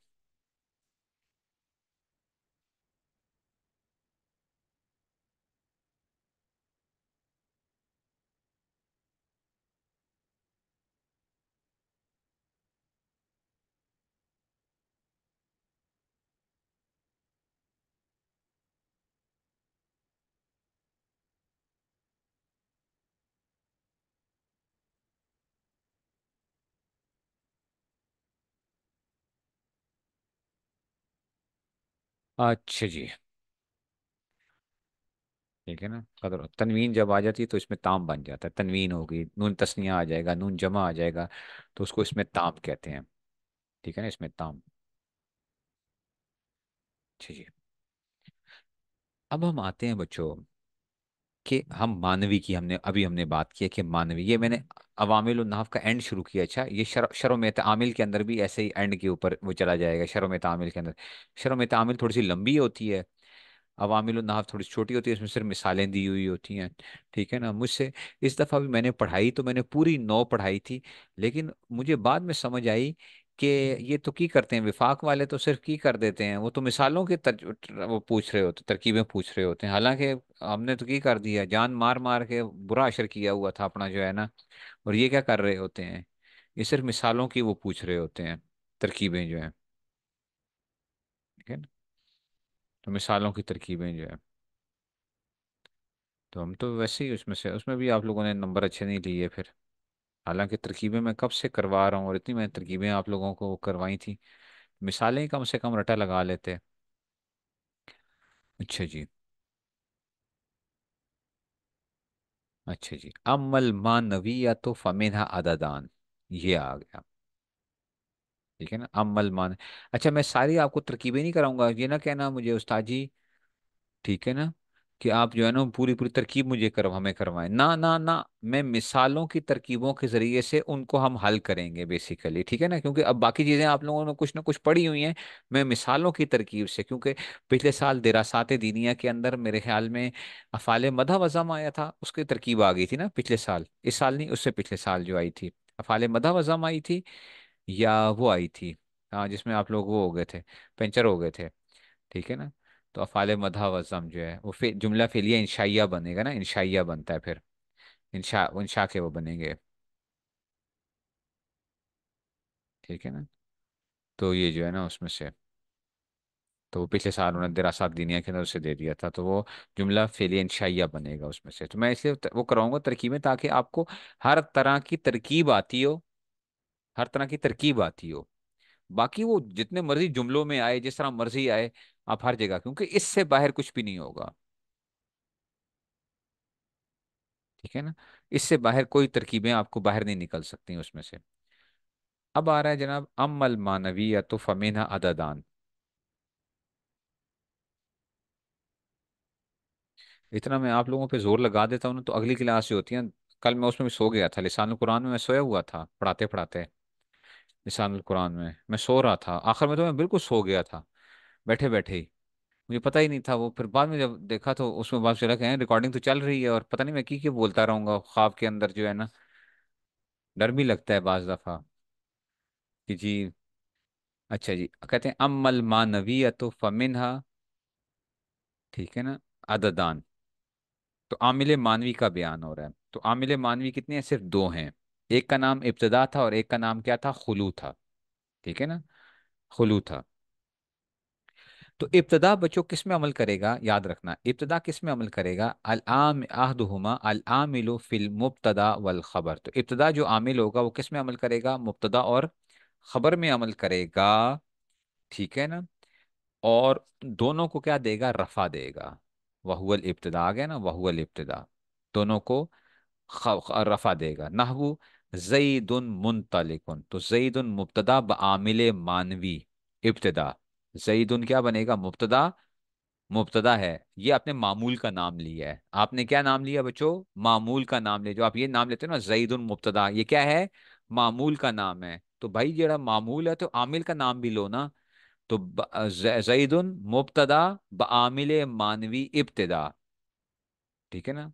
अच्छा जी ठीक है ना कदर तनवीन जब आ जाती है तो इसमें ताम बन जाता है तनवीन होगी नून तस्निया आ जाएगा नून जमा आ जाएगा तो उसको इसमें ताम कहते हैं ठीक है ना इसमें ताम अच्छा जी अब हम आते हैं बच्चों कि हम मानवी की हमने अभी हमने बात की है कि मानवी ये मैंने अवामिल नाफ का एंड शुरू किया अच्छा ये शर, शरोमेत आमिल के अंदर भी ऐसे ही एंड के ऊपर वो चला जाएगा शरोमेत आमिल के अंदर शरोमेत आमिल थोड़ी सी लंबी होती है अवामिल नाफ थोड़ी छोटी होती है इसमें सिर्फ मिसालें दी हुई होती हैं ठीक है ना मुझसे इस दफ़ा भी मैंने पढ़ाई तो मैंने पूरी नौ पढ़ाई थी लेकिन मुझे बाद में समझ आई कि ये तो की करते हैं विफाक वाले तो सिर्फ की कर देते हैं वो तो मिसालों के तर, वो पूछ रहे होते तरकीबें पूछ रहे होते हैं हालांकि हमने तो की कर दिया जान मार मार के बुरा असर किया हुआ था अपना जो है ना और ये क्या कर रहे होते हैं ये सिर्फ मिसालों की वो पूछ रहे होते हैं तरकीबें जो है ठीक है तो मिसालों की तरकीबें जो है तो हम तो वैसे ही उसमें से उसमें भी आप लोगों ने नंबर अच्छे नहीं लिए फिर हालांकि तरकीबें मैं कब से करवा रहा हूँ और इतनी मैंने तरकीबें आप लोगों को करवाई थी मिसालें कम से कम रटा लगा लेते अच्छा जी अच्छा जी अमल या तो फमिन अदादान ये आ गया ठीक है ना अमल मान अच्छा मैं सारी आपको तरकीबें नहीं कराऊंगा ये ना कहना मुझे उस्ताद जी ठीक है ना कि आप जो है ना पूरी पूरी तरकीब मुझे करो हमें करवाएं ना ना ना मैं मिसालों की तरकीबों के ज़रिए से उनको हम हल करेंगे बेसिकली ठीक है ना क्योंकि अब बाकी चीज़ें आप लोगों ने कुछ ना कुछ पढ़ी हुई हैं मैं मिसालों की तरकीब से क्योंकि पिछले साल दरासात दीनिया के अंदर मेरे ख्याल में अफ़ाल मदा वज़म आया था उसकी तरकीब आ गई थी ना पिछले साल इस साल नहीं उससे पिछले साल जो आई थी अफ़ाल मदा वज़म आई थी या वो आई थी हाँ जिसमें आप लोग वो हो गए थे पेंचर हो गए थे ठीक है ना तो अफ़ाल वजम जो है वो फे, जुमला फेलिया इंशाइया बनेगा ना इंशाइया बनता है फिर इंशा इंशा के वो बनेंगे ठीक है ना तो ये जो है ना उसमें से तो वो पिछले साल उन्होंने दरासात दीनिया के अंदर उसे दे दिया था तो वो जुमला फेलिया इंशाइया बनेगा उसमें से तो मैं इसलिए वो कराऊंगा तरकीबें ताकि आपको हर तरह की तरकीब आती हो हर तरह की तरकीब आती हो बाकी वो जितने मर्जी जुमलों में आए जिस तरह मर्जी आए आप हर जगह क्योंकि इससे बाहर कुछ भी नहीं होगा ठीक है ना इससे बाहर कोई तरकीबें आपको बाहर नहीं निकल सकती उसमें से अब आ रहा है जनाब अमल मानवी या तो फमीना अदादान इतना मैं आप लोगों पे जोर लगा देता हूँ ना तो अगली क्लास जो होती है कल मैं उसमें भी सो गया था लिसान कुरान में मैं सोया हुआ था पढ़ाते पढ़ाते लिसान कुरान में मैं सो रहा था आखिर में तो मैं बिल्कुल सो गया था बैठे बैठे ही मुझे पता ही नहीं था वो फिर बाद में जब देखा तो उसमें बात चला कि रिकॉर्डिंग तो चल रही है और पता नहीं मैं की क्या बोलता रहूंगा ख्वाब के अंदर जो है ना डर भी लगता है बाज दफ़ा कि जी अच्छा जी कहते हैं अमल मानवी तो फमिन ठीक है ना अददान तो आमिल मानवी का बयान हो रहा है तो आमिल मानवी कितने हैं सिर्फ दो हैं एक का नाम इब्तदा था और एक का नाम क्या था खलू था ठीक है ना खुलू था तो इब्तदा बच्चों किस में अमल करेगा याद रखना इब्तदा किस में अमल करेगा अल आम आहदहुमा अल आमिलो फिल मुबतदा वल ख़बर तो इब्तदा जो आमिल होगा वो किस में अमल करेगा मुबतदा और ख़बर में अमल करेगा ठीक है ना और दोनों को क्या देगा रफ़ा देगा वहुअल इब्तदा आ गया ना वहुअल इब्तदा दोनों को रफ़ा देगा नाहू जईदन मुनतलिकन तो जईदन मुबतदा बामिल मानवी इब्तदा उन क्या बनेगा मुबतदा मुबतदा है ये आपने मामूल का नाम लिया है आपने क्या नाम लिया बच्चों मामूल का नाम लिया जो आप ये नाम लेते हो ना जईदुन मुबतदा ये क्या है मामूल का नाम है तो भाई जरा मामूल है तो आमिल का नाम भी लो ना तो जईदुन मुबतदा बामिल मानवी इब्तदा ठीक है ना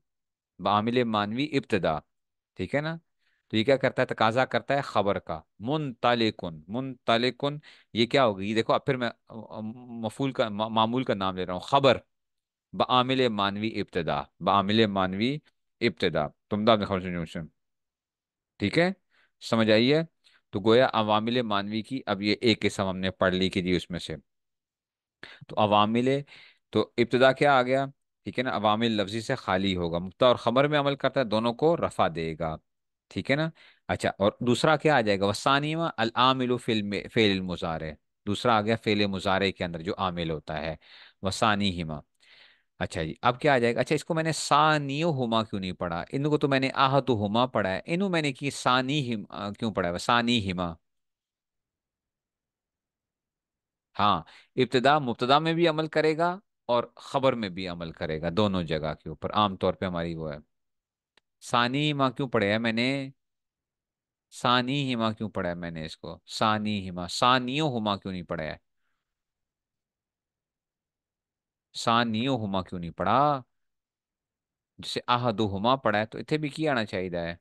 बामिल मानवी इब्तदा ठीक है ना तो ये क्या करता है तकाजा करता है खबर का मुन मुन मुनतलिकुन ये क्या होगी ये देखो अब फिर मैं मफूल का मामूल का नाम ले रहा हूँ खबर बामिल मानवी इब्तदा बामिल मानवी इब्तदा तुमदा तो खबर ठीक है समझ आई है तो गोया अवामिल मानवी की अब ये एक किस्म हमने पढ़ ली की जी उसमें से तो अवामिल तो इब्तदा क्या आ गया ठीक है ना अवामिल लफ्जी से खाली होगा मुफ्ता और खबर में अमल करता है दोनों को रफा देगा ठीक है ना अच्छा और दूसरा क्या आ जाएगा वसानीमा अल आमिल फेल मुजारे दूसरा आ गया फेल मुजारे के अंदर जो आमिल होता है वसानी हिमा अच्छा जी अब क्या आ जाएगा अच्छा इसको मैंने सानियो हुमा क्यों नहीं पढ़ा इनको तो मैंने आहत हुमा पढ़ा है इन मैंने की सानी हिम क्यों पढ़ा है वसानी हिमा हाँ इब्तदा मुबतदा में भी अमल करेगा और ख़बर में भी अमल करेगा दोनों जगह के ऊपर आमतौर पर हमारी वो है सानी हिमा क्यों पढ़े है मैंने सानी हिमा क्यों पढ़ा है मैंने इसको सानी हिमा सानियो हुमा क्यों नहीं पढ़ा है सानियो हुमा क्यों नहीं पढ़ा जैसे आहदो हुमा पढ़ा है तो इतने भी की आना चाहिए है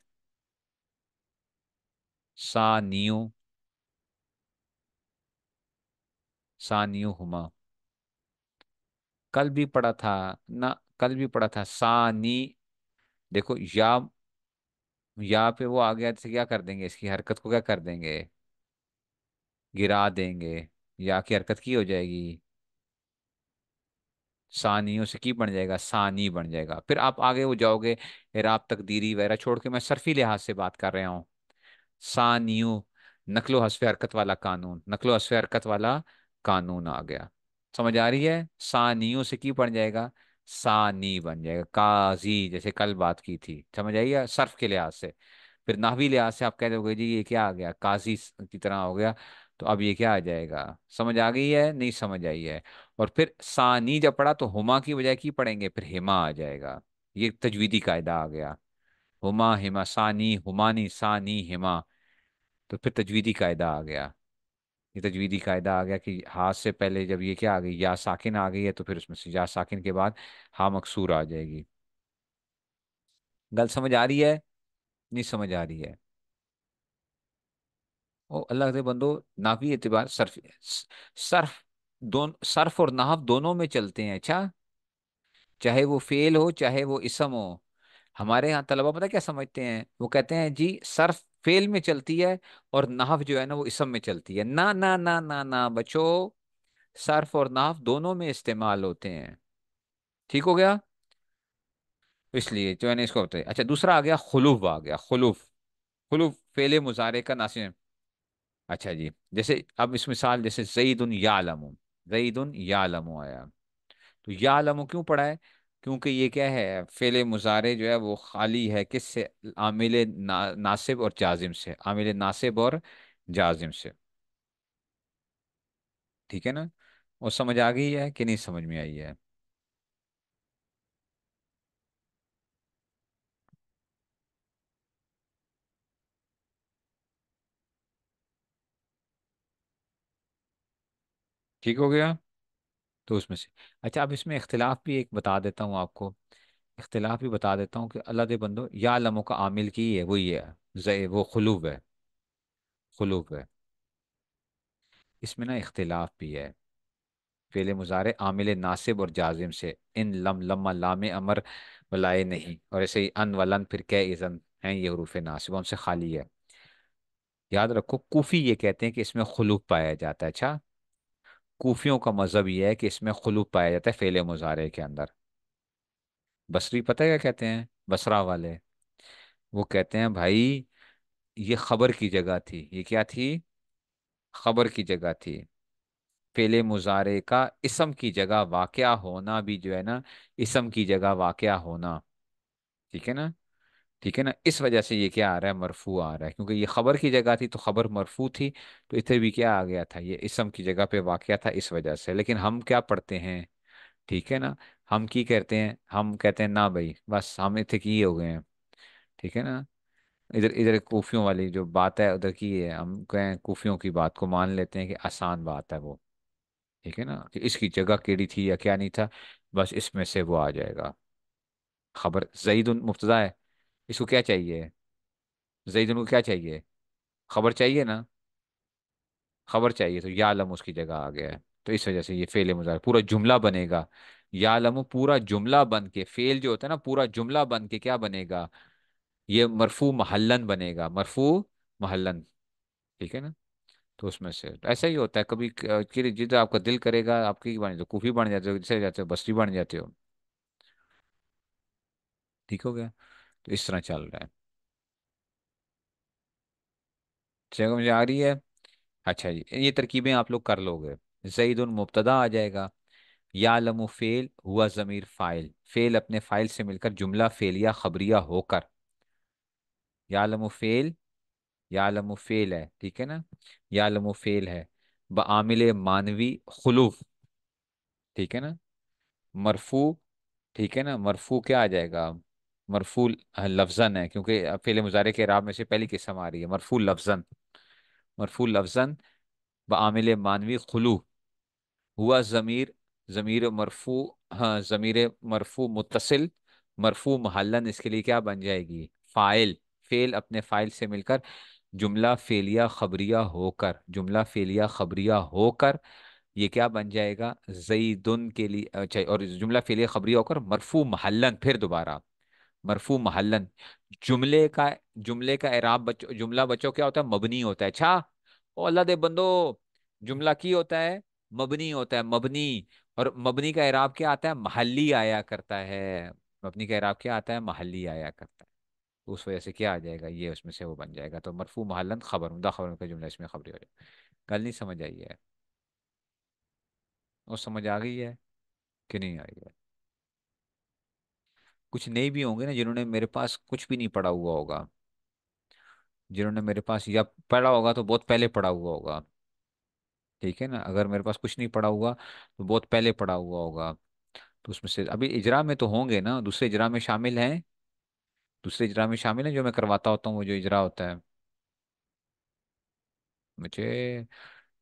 सानियो सानियो हुमा कल भी पढ़ा था ना कल भी पढ़ा था सानी देखो या या पे वो आ गया तो क्या कर देंगे इसकी हरकत को क्या कर देंगे गिरा देंगे या की हरकत की हो जाएगी सानियों से की बन जाएगा सानी बन जाएगा फिर आप आगे वो जाओगे इराब तकदीरी वगैरह छोड़ के मैं सरफी लिहाज से बात कर रहा हूँ सानियों नकलो हसफ हरकत वाला कानून नकलो हसफ हरकत वाला कानून आ गया समझ आ रही है सानियों से की बन जाएगा सानी बन जाएगा काजी जैसे कल बात की थी समझ आइए सर्फ के लिहाज से फिर नावी लिहाज से आप कह दोगे जी ये क्या आ गया काजी की तरह हो गया तो अब ये क्या आ जाएगा समझ आ गई है नहीं समझ आई है और फिर सानी जब पड़ा तो हुमा की बजाय की पढ़ेंगे फिर हिमा आ जाएगा ये तजवीदी कायदा आ गया हुमा हिमा सानी हुमानी सानी हिमा तो फिर तजवीदी कायदा आ गया ये तजवीदी तो कायदा आ गया कि हा से पहले जब ये क्या आ गई या साकिन आ गई है तो फिर उसमें से या साकिन के बाद हा मकसूर आ जाएगी गल समझ आ रही है नहीं समझ आ रही है ओ अल्लाह के बंदो नाफी एतबार सर्फ सर्फ दोनों सर्फ और नाहव दोनों में चलते हैं अच्छा चाहे वो फेल हो चाहे वो इसम हो हमारे यहाँ तलबा पता क्या समझते हैं वो कहते हैं जी सर्फ फेल में चलती है और नाव जो है ना वो इसम में चलती है ना ना ना ना ना बचो सर्फ और नाव दोनों में इस्तेमाल होते हैं ठीक हो गया इसलिए जो है ना इसको बताया अच्छा दूसरा आ गया खलूफ आ गया खुलूफ खुलूफ फेले मुजारे का नासिर अच्छा जी जैसे अब इस मिसाल जैसे जईद उन यालम जईद उन यालम आया तो यालम क्यों पढ़ा है क्योंकि ये क्या है फेल मुजारे जो है वो खाली है किससे आमिल ना, नासिब और जाजिम से आमिल नासिब और जाजिम से ठीक है ना वो समझ आ गई है कि नहीं समझ में आई है ठीक हो गया तो उसमें से अच्छा अब इसमें इख्तिलाफ भी एक बता देता हूँ आपको इख्तिलाफ भी बता देता हूँ कि अल्लाह बंदो या लमों का आमिल की है वही है जय वो खलूब है खलूब है इसमें ना इख्तिलाफ भी है फेले मुजारे आमिल नासिब और जाजिम से इन लम लम्मा लाम अमर वलाए नहीं और ऐसे ही अन वलन फिर कै इज़न हैं ये हरूफ नासिब उनसे खाली है याद रखो कोफ़ी ये कहते हैं कि इसमें खलूब पाया जाता है अच्छा कोफियों का मज़हब यह है कि इसमें खलूब पाया जाता है फेले मुजारे के अंदर बसरी पता है क्या कहते हैं बसरा वाले वो कहते हैं भाई ये ख़बर की जगह थी ये क्या थी ख़बर की जगह थी फेले मुजारे का इसम की जगह वाक़ होना भी जो है ना इसम की जगह वाक़ होना ठीक है ना ठीक है ना इस वजह से ये क्या आ रहा है मरफू आ रहा है क्योंकि ये खबर की जगह थी तो खबर मरफू थी तो इतने भी क्या आ गया था ये इसम की जगह पे वाक़ था इस वजह से लेकिन हम क्या पढ़ते हैं ठीक है ना हम की कहते हैं हम कहते हैं ना भाई बस हम इतने की हो गए हैं ठीक है ना इधर इधर कोफियों वाली जो बात है उधर की है हम कहें कोफियों की बात को मान लेते हैं कि आसान बात है वो ठीक है ना कि इसकी जगह केड़ी थी या क्या नहीं था बस इसमें से वो आ जाएगा खबर जईद मुफ्त है इसको क्या चाहिए जईदन को क्या चाहिए खबर चाहिए ना खबर चाहिए तो या लम उसकी जगह आ गया तो इस वजह से ये फेल मुजार पूरा जुमला बनेगा या पूरा जुमला बन के फेल जो होता है ना पूरा जुमला बन के क्या बनेगा ये मरफू महलन बनेगा मरफू महलन ठीक है ना तो उसमें से तो ऐसा ही होता है कभी जिधर आपका दिल करेगा आपकी बन जाते कूफी बन जाते हो जिससे जाते हो बस्ती बन जाते हो ठीक हो गया तो इस तरह चल रहा है मुझे आ रही है अच्छा जी ये तरकीबें आप लोग कर लोगे जईद मुबतदा आ जाएगा या लमो फेल हुआ ज़मीर फ़ाइल फ़ेल अपने फ़ाइल से मिलकर जुमला फ़ेल या खबरिया होकर या लमो फ़ेल या लमो फ़ेल है ठीक है ना या लमो फ़ेल है बामिल मानवी खलूफ ठीक है ना मरफू ठीक है ना मरफू क्या आ जाएगा मरफूल लफजन है क्योंकि फेल मुजारे के राब में से पहली किस्म आ रही है मरफूल लफजन मरफूल लफजन ब आमिल मानवी खलू हुआ ज़मीर ज़मीर मरफू हाँ ज़मीर मरफू मुतसिल मरफू महलन इसके लिए क्या बन जाएगी फ़ाइल फ़ेल अपने फ़ाइल से मिलकर जुमला फेलिया खबरिया होकर जुमला फेलिया खबरिया होकर ये क्या बन जाएगा जईदन के लिए अच्छा और जुमला फेलिया खबरिया होकर मरफू महलन फिर दोबारा मरफू महलन जुमले का जुमले का एराब बच्चो जुमला बच्चों क्या होता है मबनी होता है अच्छा ओ अल्लाह दे बंदो जुमला की होता है मबनी होता है मबनी और मबनी का एराब क्या आता है महली आया करता है मबनी का एराब क्या आता है महली आया करता है तो उस वजह से क्या आ जाएगा ये उसमें से वो बन जाएगा तो मरफू महलन खबर उमदा खबर का जुमला इसमें खबरी हो जाएगा कल नहीं समझ आई है और समझ आ गई है कि नहीं आई है कुछ नए भी होंगे ना जिन्होंने मेरे पास कुछ भी नहीं पढ़ा हुआ होगा जिन्होंने मेरे पास या पढ़ा होगा तो बहुत पहले पढ़ा हुआ होगा ठीक है ना अगर मेरे पास कुछ नहीं पढ़ा हुआ तो बहुत पहले पढ़ा हुआ होगा तो उसमें से अभी इजरा में तो होंगे ना दूसरे इजरा में शामिल हैं दूसरे इजरा में शामिल हैं जो मैं करवाता होता हूँ वो जो इजरा होता है मुझे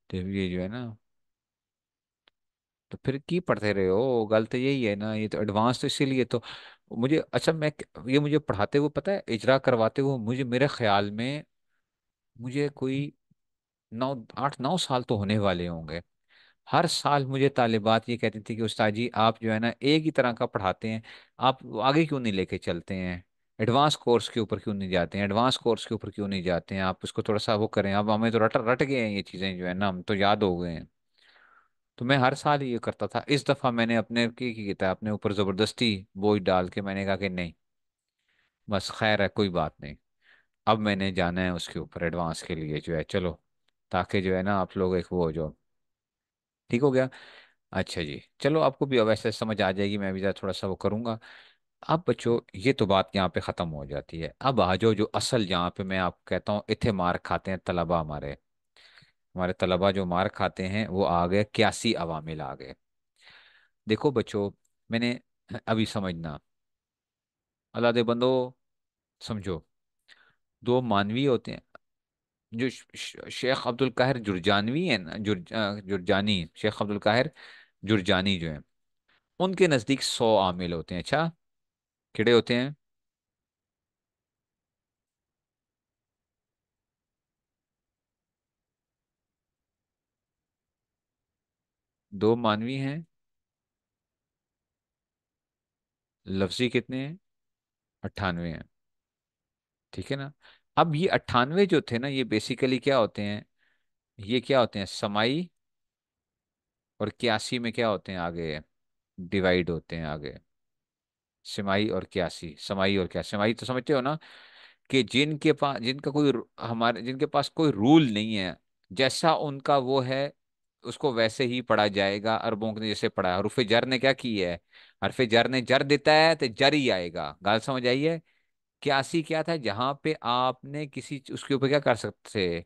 तो ये जो है ना तो फिर की पढ़ते रहे हो गलत यही है ना ये तो एडवांस तो इसीलिए तो मुझे अच्छा मैं ये मुझे पढ़ाते हुए पता है इजरा करवाते हुए मुझे मेरे ख्याल में मुझे कोई नौ आठ नौ साल तो होने वाले होंगे हर साल मुझे तालिबात ये कहती थी कि उस्ताद जी आप जो है ना एक ही तरह का पढ़ाते हैं आप आगे क्यों नहीं लेके चलते हैं एडवांस कोर्स के ऊपर क्यों नहीं जाते हैं एडवांस कोर्स के ऊपर क्यों नहीं जाते हैं आप उसको थोड़ा सा वो करें अब हमें तो रट रट गए हैं ये चीज़ें जो है ना हम तो याद हो गए हैं तो मैं हर साल ये करता था इस दफ़ा मैंने अपने की की था अपने ऊपर ज़बरदस्ती बोझ डाल के मैंने कहा कि नहीं बस खैर है कोई बात नहीं अब मैंने जाना है उसके ऊपर एडवांस के लिए जो है चलो ताकि जो है ना आप लोग एक वो हो जाओ ठीक हो गया अच्छा जी चलो आपको भी वैसे समझ आ जाएगी मैं भी ज़रा थोड़ा सा वो करूँगा अब बच्चों ये तो बात यहाँ पे ख़त्म हो जाती है अब आ जाओ जो असल यहाँ पे मैं आपको कहता हूँ इतने मार खाते हैं तलबा हमारे हमारे तलबा जो मार खाते हैं वो आ गए इक्यासी अवामिल आ गए देखो बच्चों मैंने अभी समझना अल्लाह दे बंदो समझो दो मानवी होते हैं जो शेख अब्दुल काहिर जुर्जानवी है ना जुर, जुर्जानी शेख अब्दुल काहिर जुर्जानी जो है उनके नज़दीक सौ आमिल होते हैं अच्छा किड़े होते हैं दो मानवी हैं लफ्जी कितने हैं अट्ठानवे हैं ठीक है ना अब ये अट्ठानवे जो थे ना ये बेसिकली क्या होते हैं ये क्या होते हैं समाई और क्यासी में क्या होते हैं आगे डिवाइड होते हैं आगे सिमाई और क्यासी समाई और क्या सिमाई तो समझते हो ना कि जिनके पास जिनका कोई हमारे जिनके पास कोई रूल नहीं है जैसा उनका वो है उसको वैसे ही पढ़ा जाएगा अरबों ने जैसे पढ़ा हरफ जर ने क्या की है हरफ जर ने जर देता है तो जर ही आएगा गाल समझ आई है क्यासी क्या था जहाँ पे आपने किसी उसके ऊपर क्या कर सकते थे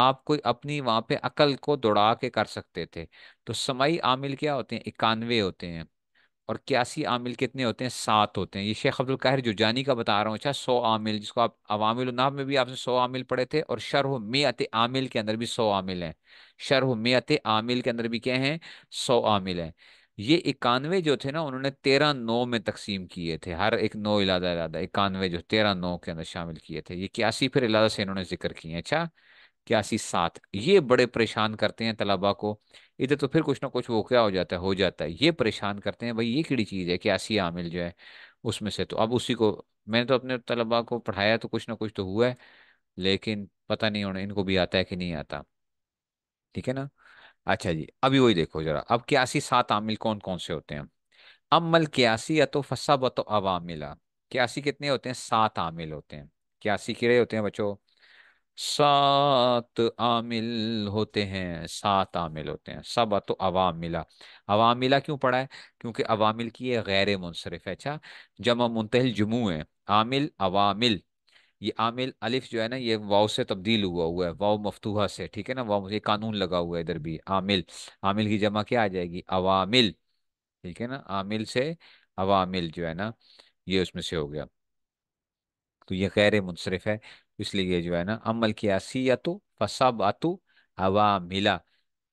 आप कोई अपनी वहाँ पे अकल को दौड़ा के कर सकते थे तो समय आमिल क्या होते हैं इक्यानवे होते हैं और क्यासी आमिल कितने होते हैं सात होते हैं ये शेख अब्दुल काहिर जानी का बता रहा हूँ अच्छा सौ आमिल जिसको आप अवामिल नाब में भी आपने सौ आमिल पढ़े थे और शरह मेत आमिल के अंदर भी सौ आमिल हैं शरह मेत आमिल के अंदर भी क्या हैं सौ आमिल हैं ये इक्यानवे जो थे ना उन्होंने तेरह नौ में तकसीम किए थे हर एक नौ इलादा इलादा इक्यानवे जो तेरह नौ के अंदर शामिल किए थे ये क्यासी फिर इलादा से इन्होंने जिक्र किए हैं अच्छा क्यासी सात ये बड़े परेशान करते हैं तलबा को इधर तो फिर कुछ ना कुछ वो क्या हो जाता है हो जाता है ये परेशान करते हैं भाई ये किड़ी चीज़ है कि ऐसी आमिल जो है उसमें से तो अब उसी को मैंने तो अपने तलबा को पढ़ाया तो कुछ ना कुछ तो हुआ है लेकिन पता नहीं होना इनको भी आता है कि नहीं आता ठीक है ना अच्छा जी अभी वही देखो जरा अब क्यासी सात आमिल कौन कौन से होते हैं अमल क्यासी या तो फसा बतो अवामिला क्यासी कितने होते हैं सात आमिल होते हैं क्यासी किड़े होते हैं बच्चों सात आमिल होते हैं सात आमिल होते हैं सब तो अवामिला अवामिला क्यों पढ़ा है क्योंकि अवामिल की ये गैर मुनसरफ है अच्छा जमा मुंतहिल जमू है आमिल अवामिल ये आमिल अलिफ जो है ना ये वाव से तब्दील हुआ हुआ है वाव मफतूहा से ठीक है ना वाव ये कानून लगा हुआ है इधर भी आमिल आमिल की जमा क्या आ जाएगी अवामिल ठीक है ना आमिल से अवामिल जो है ना ये उसमें से हो गया तो ये गैर मुनसरफ है इसलिए जो है ना अमल की असियतु फसब अतु हवा मिला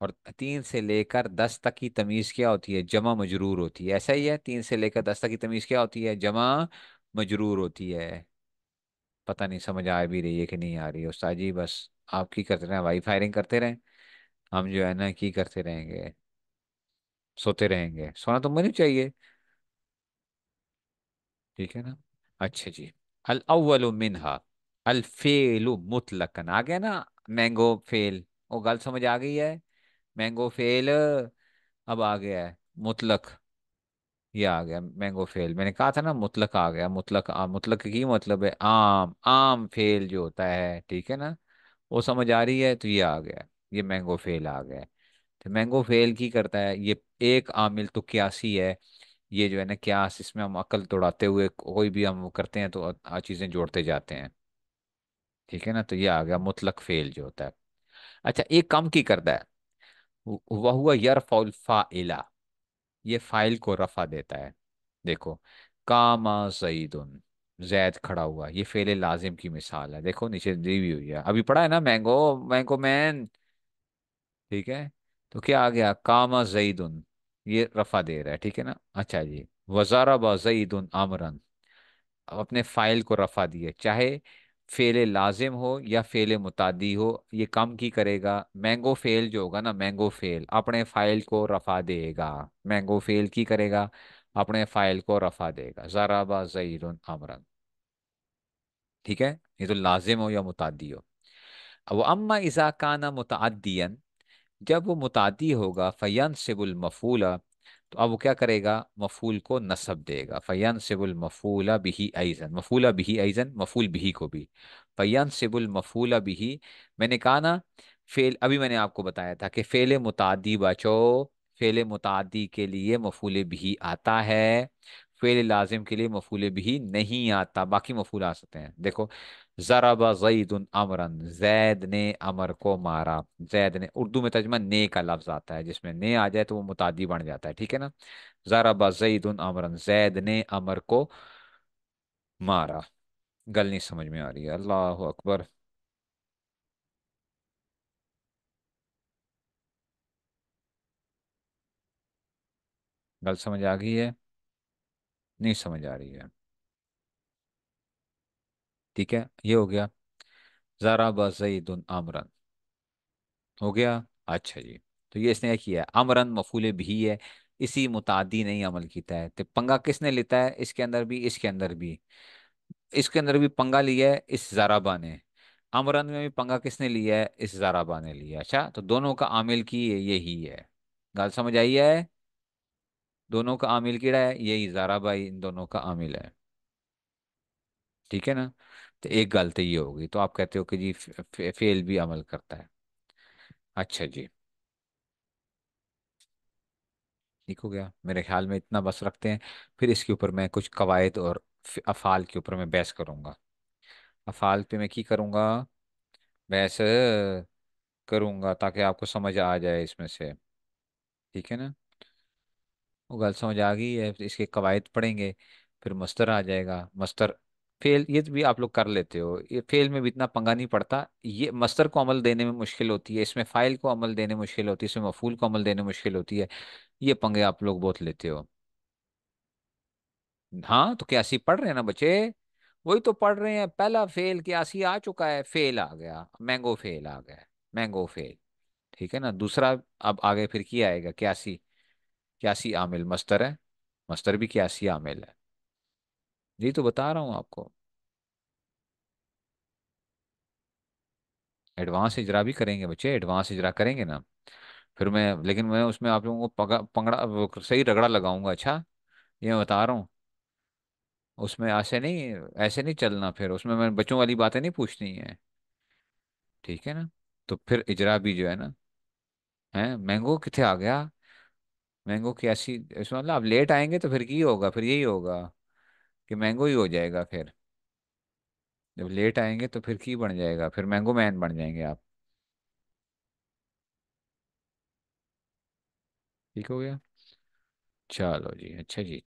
और तीन से लेकर दस तक की तमीज़ क्या होती है जमा मजरूर होती है ऐसा ही है तीन से लेकर दस तक की तमीज़ क्या होती है जमा मजरूर होती है पता नहीं समझ आ भी रही है कि नहीं आ रही है उस्ताद जी बस आप की करते रहें वाई फायरिंग करते रहें हम जो है ना की करते रहेंगे सोते रहेंगे सोना तो मुझे चाहिए ठीक है ना अच्छा जी अल अव्वल मिनहा अलफेलु मुतलकन आ गया ना मैंगो फेल वो गल समझ आ गई है मैंगो फेल अब आ गया है मुतलक ये आ गया मैंगो फेल मैंने कहा था ना मुतलक आ गया मुतलक आ, मुतलक की मतलब है आम आम फेल जो होता है ठीक है ना वो समझ आ रही है तो ये आ गया ये मैंगो फेल आ गया तो मैंगो फेल की करता है ये एक आमिल तो क्यासी है ये जो है ना क्यास इसमें हम अकल तोड़ाते हुए कोई भी हम करते हैं तो चीज़ें जोड़ते जाते हैं ठीक है ना तो ये आ गया मुतलक फेल जो होता है अच्छा एक कम की करता है वह हुआ यर फौल फाइला ये फाइल को रफा देता है देखो कामा सईदुन जैद खड़ा हुआ ये फेले लाजिम की मिसाल है देखो नीचे दी हुई हुई है अभी पढ़ा है ना मैंगो मैंगो मैन ठीक है तो क्या आ गया कामा जईद ये रफा दे रहा है ठीक है ना अच्छा जी वजारा बाईद आमरन अपने फाइल को रफा दिए चाहे फेल लाजिम हो या फेल मुतादी हो ये कम की करेगा मैंगो फेल जो होगा ना मैंगो फेल अपने फाइल को रफा देगा मैंगो फेल की करेगा अपने फाइल को रफा देगा जराबा जईर अमरन ठीक है ये तो लाजिम हो या मुतादी हो वो अम्मा इजाकाना मुतादियन जब वो मुतादी होगा फ़ैन सिबुलमफूला तो अब वो क्या करेगा मफूल को नसब देगा फ़ैन सिबुल मफूला बिही आइजन मफूला बिही आइजन मफूल बिही को भी फ़ैन सिबुल मफूला बिही मैंने कहा ना फेल अभी मैंने आपको बताया था कि फेले मुतादी बचो फेल मुतादी के लिए मफूल बिही आता है फेल लाजिम के लिए मफूल बिही नहीं आता बाकी मफूल आ सकते हैं देखो जराबा जईद अमरन जैद ने अमर को मारा जैद ने उर्दू में तर्जमा ने का लफ्ज़ आता है जिसमें ने आ जाए तो वो मुतादी बन जाता है ठीक है ना जराबा जईद अमरन जैद ने अमर को मारा गल नहीं समझ में आ रही है अल्लाह अकबर गल समझ आ गई है नहीं समझ आ रही है ठीक है ये हो गया ज़ाराबा जईदन आमरन हो गया अच्छा जी तो ये इसने किया है अमरन मफूल भी है इसी मुतादी ने ही अमल किया है तो पंगा किसने लेता है इसके अंदर भी इसके अंदर भी इसके अंदर भी पंगा लिया है इस जराबा ने अमरन में भी पंगा किसने लिया है इस ज़राबा ने लिया अच्छा तो दोनों का आमिल की यही है गाल समझ आई है दोनों का आमिल किड़ा है यही ज़राबा इन दोनों का आमिल है ठीक है ना तो एक गल तो ये होगी तो आप कहते हो कि जी फे, फे, फेल भी अमल करता है अच्छा जी ठीक हो गया मेरे ख्याल में इतना बस रखते हैं फिर इसके ऊपर मैं कुछ कवायद और अफ़ाल के ऊपर मैं बहस करूँगा अफ़ाल पे मैं की करूँगा बहस करूँगा ताकि आपको समझ आ जाए इसमें से ठीक है ना वो गल समझ आ गई है इसके कवायद पढ़ेंगे फिर मस्तर आ जाएगा मस्तर फेल ये भी आप लोग कर लेते हो ये फेल में भी इतना पंगा नहीं पड़ता ये मस्तर को अमल देने में मुश्किल होती है इसमें फ़ाइल को अमल देने मुश्किल होती है इसमें मफूल को अमल देने मुश्किल होती है ये पंगे आप लोग बहुत लेते हो हाँ तो क्यासी पढ़ रहे हैं ना बच्चे वही तो पढ़ रहे हैं पहला फेल क्यासी आ चुका है फेल आ गया मैंगो फेल आ गया मैंगो फेल ठीक है ना दूसरा अब आगे फिर किया आएगा क्यासी क्यासी आमिल मस्तर है मस्तर भी क्यासी आमिल है जी तो बता रहा हूँ आपको एडवांस इजरा भी करेंगे बच्चे एडवांस इजरा करेंगे ना फिर मैं लेकिन मैं उसमें आप लोगों को पगा पंगड़ा सही रगड़ा लगाऊंगा अच्छा ये मैं बता रहा हूँ उसमें ऐसे नहीं ऐसे नहीं चलना फिर उसमें मैं बच्चों वाली बातें नहीं पूछनी है ठीक है ना तो फिर इजरा भी जो है ना है मैंगो कितने आ गया मैंगो की ऐसी इसमें मतलब आप लेट आएंगे तो फिर यही होगा फिर यही होगा कि मैंगो ही हो जाएगा फिर जब लेट आएंगे तो फिर की बन जाएगा फिर मैंगो मैन बन जाएंगे आप ठीक हो गया चलो जी अच्छा जी